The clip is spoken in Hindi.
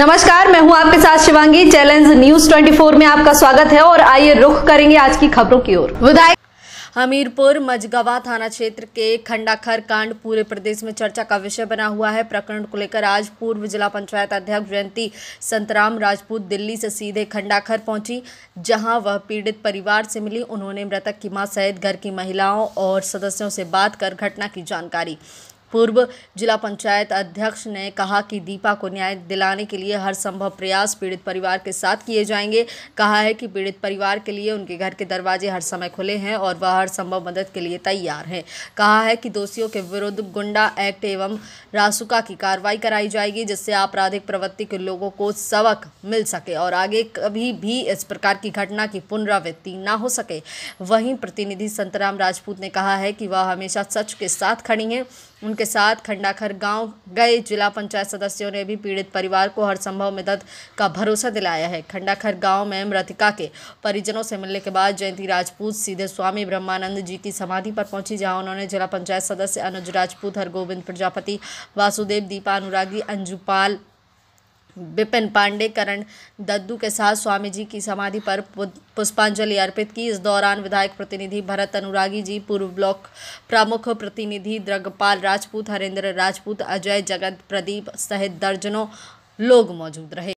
नमस्कार मैं हूं आपके साथ शिवांगी चैलेंज न्यूज 24 में आपका स्वागत है और आइए रुख करेंगे आज की खबरों की ओर विधायक हमीरपुर मजगवा थाना क्षेत्र के खंडाखर कांड पूरे प्रदेश में चर्चा का विषय बना हुआ है प्रकरण को लेकर आज पूर्व जिला पंचायत अध्यक्ष जयंती संतराम राजपूत दिल्ली से सीधे खंडाखर पहुंची जहां वह पीड़ित परिवार से मिली उन्होंने मृतक की मां सहित घर की महिलाओं और सदस्यों से बात कर घटना की जानकारी पूर्व जिला पंचायत अध्यक्ष ने कहा कि दीपा को न्याय दिलाने के लिए हर संभव प्रयास पीड़ित परिवार के साथ किए जाएंगे कहा है कि पीड़ित परिवार के लिए उनके घर के दरवाजे हर समय खुले हैं और वह हर संभव मदद के लिए तैयार हैं कहा है कि दोषियों के विरुद्ध गुंडा एक्ट एवं रासुका की कार्रवाई कराई जाएगी जिससे आपराधिक प्रवृत्ति के लोगों को सबक मिल सके और आगे कभी भी इस प्रकार की घटना की पुनरावृत्ति ना हो सके वहीं प्रतिनिधि संतराम राजपूत ने कहा है कि वह हमेशा सच के साथ खड़ी हैं उनके साथ खंडाखर गांव गए जिला पंचायत सदस्यों ने भी पीड़ित परिवार को हर संभव मदद का भरोसा दिलाया है खंडाखर गांव में मृतिका के परिजनों से मिलने के बाद जयंती राजपूत सीधे स्वामी ब्रह्मानंद जी की समाधि पर पहुंची जहां उन्होंने जिला पंचायत सदस्य अनुज राजपूत हरगोविंद प्रजापति वासुदेव दीपा अनुरागी अंजुपाल विपिन पांडे करण दद्दू के साथ स्वामी जी की समाधि पर पुष्पांजलि अर्पित की इस दौरान विधायक प्रतिनिधि भरत अनुरागी जी पूर्व ब्लॉक प्रमुख प्रतिनिधि द्रगपाल राजपूत हरेंद्र राजपूत अजय जगत प्रदीप सहित दर्जनों लोग मौजूद रहे